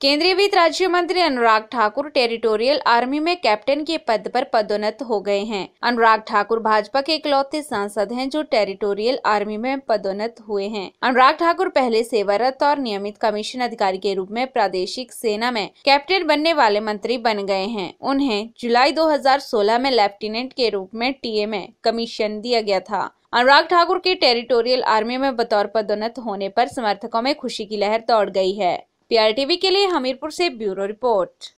केंद्रीय वित्त राज्य मंत्री अनुराग ठाकुर टेरिटोरियल आर्मी में कैप्टन के पद पर पदोन्नत हो गए हैं अनुराग ठाकुर भाजपा के इकलौते सांसद हैं जो टेरिटोरियल आर्मी में पदोन्नत हुए हैं अनुराग ठाकुर पहले सेवारत और नियमित कमीशन अधिकारी के रूप में प्रादेशिक सेना में कैप्टन बनने वाले मंत्री बन गए हैं उन्हें जुलाई दो में लेफ्टिनेंट के रूप में टी में कमीशन दिया गया था अनुराग ठाकुर के टेरिटोरियल आर्मी में बतौर पदोन्नत होने पर समर्थकों में खुशी की लहर दौड़ गई है पीआरटीवी के लिए हमीरपुर से ब्यूरो रिपोर्ट